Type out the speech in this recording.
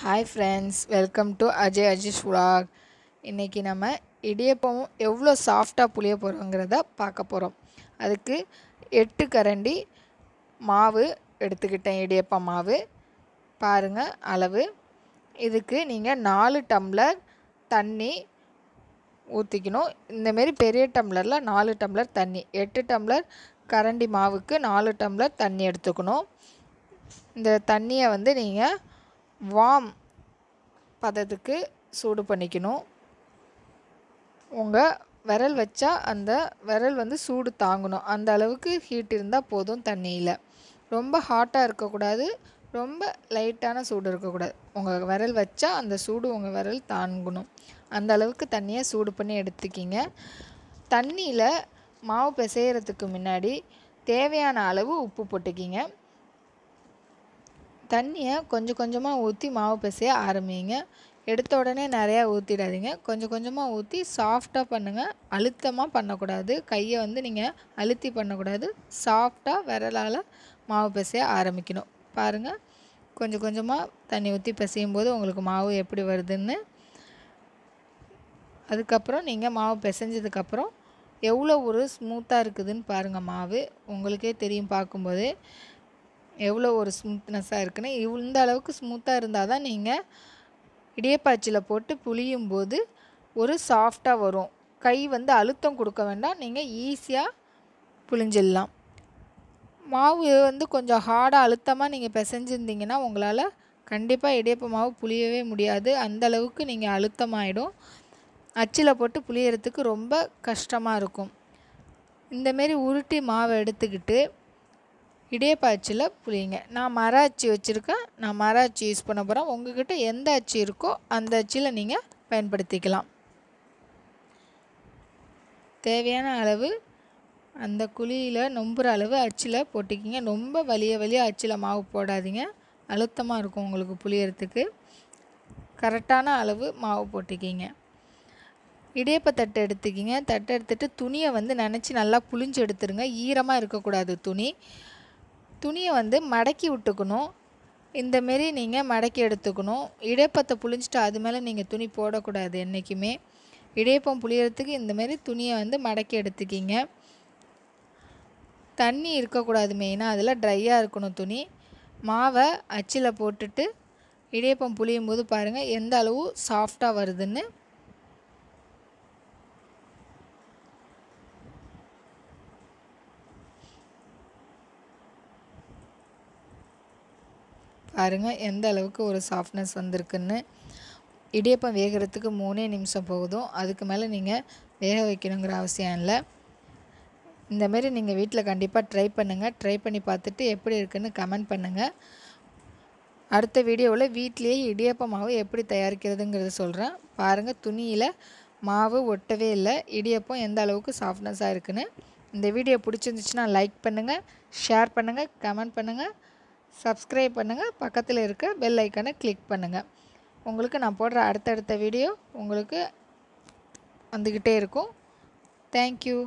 hi friends welcome to Ajay Ajish vlog இன்றைக்கி நம்ம இடியப்பம் எவ்வளோ சாஃப்டாக புளிய போகிறோங்கிறத பார்க்க போகிறோம் அதுக்கு எட்டு கரண்டி மாவு எடுத்துக்கிட்டேன் இடியப்பம் மாவு பாருங்கள் அளவு இதுக்கு நீங்கள் நாலு டம்ளர் தண்ணி ஊற்றிக்கணும் இந்தமாரி பெரிய டம்ளரில் நாலு டம்ளர் தண்ணி எட்டு டம்ளர் கரண்டி மாவுக்கு நாலு டம்ளர் தண்ணி எடுத்துக்கணும் இந்த தண்ணியை வந்து நீங்கள் வாம் பதத்துக்கு சூடு பண்ணிக்கணும் உங்கள் விரல் வச்சா அந்த விரல் வந்து சூடு தாங்கணும் அந்த அளவுக்கு ஹீட் இருந்தால் போதும் தண்ணியில் ரொம்ப ஹாட்டாக இருக்கக்கூடாது ரொம்ப லைட்டான சூடு இருக்கக்கூடாது உங்கள் விரல் வச்சா அந்த சூடு உங்கள் விரல் தாங்கணும் அந்த அளவுக்கு தண்ணியை சூடு பண்ணி எடுத்துக்கிங்க தண்ணியில் மாவு பிசைகிறதுக்கு முன்னாடி தேவையான அளவு உப்பு போட்டுக்கிங்க தண்ணியை கொஞ்சம் கொஞ்சமாக ஊற்றி மாவு பிசைய ஆரம்பிங்க எடுத்த உடனே நிறையா ஊற்றிடாதீங்க கொஞ்சம் கொஞ்சமாக ஊற்றி சாஃப்டாக பண்ணுங்கள் அழுத்தமாக பண்ணக்கூடாது கையை வந்து நீங்கள் அழுத்தி பண்ணக்கூடாது சாஃப்டாக விரலால் மாவு பிசைய ஆரம்பிக்கணும் பாருங்கள் கொஞ்சம் கொஞ்சமாக தண்ணி ஊற்றி பிசையும் போது உங்களுக்கு மாவு எப்படி வருதுன்னு அதுக்கப்புறம் நீங்கள் மாவு பிசைஞ்சதுக்கப்புறம் எவ்வளோ ஒரு ஸ்மூத்தாக இருக்குதுன்னு பாருங்கள் மாவு உங்களுக்கே தெரியும் பார்க்கும்போது எவ்வளோ ஒரு ஸ்மூத்னஸாக இருக்குன்னு இந்த அளவுக்கு ஸ்மூத்தாக இருந்தால் தான் நீங்கள் இடியப்பாய்ச்சியில் போட்டு புளியும் போது ஒரு சாஃப்டாக வரும் கை வந்து அழுத்தம் கொடுக்க வேண்டாம் நீங்கள் ஈஸியாக புளிஞ்சிடலாம் மாவு வந்து கொஞ்சம் ஹார்டாக அழுத்தமாக நீங்கள் பிசைஞ்சிருந்தீங்கன்னா உங்களால் கண்டிப்பாக இடியப்ப மாவு புளியவே முடியாது அந்த அளவுக்கு நீங்கள் அழுத்தமாயிடும் அச்சில் போட்டு புளியறதுக்கு ரொம்ப கஷ்டமாக இருக்கும் இந்தமாரி உருட்டி மாவை எடுத்துக்கிட்டு இடையப்பாச்சியில் புளியுங்க நான் மர அச்சு வச்சுருக்கேன் நான் மர அச்சு யூஸ் பண்ண போகிறேன் உங்கள்கிட்ட எந்த அச்சு இருக்கோ அந்த அச்சியில் நீங்கள் பயன்படுத்திக்கலாம் தேவையான அளவு அந்த குழியில் நொம்புற அளவு அச்சில் போட்டுக்கிங்க ரொம்ப வலிய வலிய அச்சில் மாவு போடாதீங்க அழுத்தமாக இருக்கும் உங்களுக்கு புளியறதுக்கு கரெக்டான அளவு மாவு போட்டுக்கிங்க இடியப்ப தட்டு எடுத்துக்கிங்க தட்டை எடுத்துகிட்டு துணியை வந்து நினச்சி நல்லா புளிஞ்சு எடுத்துருங்க ஈரமாக இருக்கக்கூடாது துணி துணியை வந்து மடக்கி விட்டுக்கணும் இந்தமாரி நீங்கள் மடக்கி எடுத்துக்கணும் இடைப்பத்தை புளிஞ்சிட்டு அது மேலே நீங்கள் துணி போடக்கூடாது என்றைக்குமே இடையப்பம் புளியறதுக்கு இந்தமாரி துணியை வந்து மடக்கி எடுத்துக்கிங்க தண்ணி இருக்கக்கூடாது மெயினாக அதில் ட்ரையாக இருக்கணும் துணி மாவை அச்சில் போட்டுட்டு இடியப்பம் புளியும் போது பாருங்கள் எந்த அளவு சாஃப்டாக வருதுன்னு பாருங்கள் எந்த அளவுக்கு ஒரு சாஃப்ட்னஸ் வந்திருக்குன்னு இடியப்பம் வேகிறதுக்கு மூணே நிமிஷம் போகுதும் அதுக்கு மேலே நீங்கள் வேக வைக்கணுங்கிற அவசியம் இல்லை இந்தமாரி நீங்கள் வீட்டில் கண்டிப்பாக ட்ரை பண்ணுங்கள் ட்ரை பண்ணி பார்த்துட்டு எப்படி இருக்குதுன்னு கமெண்ட் பண்ணுங்கள் அடுத்த வீடியோவில் வீட்லேயே இடியப்ப மாவு எப்படி தயாரிக்கிறதுங்கிறத சொல்கிறேன் பாருங்கள் துணியில் மாவு ஒட்டவே இல்லை இடியப்பம் எந்த அளவுக்கு சாஃப்ட்னஸாக இருக்குன்னு இந்த வீடியோ பிடிச்சிருந்துச்சுன்னா லைக் பண்ணுங்கள் ஷேர் பண்ணுங்கள் கமெண்ட் பண்ணுங்கள் சப்ஸ்கிரைப் பண்ணுங்கள் பக்கத்தில் இருக்க பெல் ஐக்கனை கிளிக் பண்ணுங்கள் உங்களுக்கு நான் போடுற அடுத்தடுத்த வீடியோ உங்களுக்கு வந்துக்கிட்டே இருக்கும் தேங்க்யூ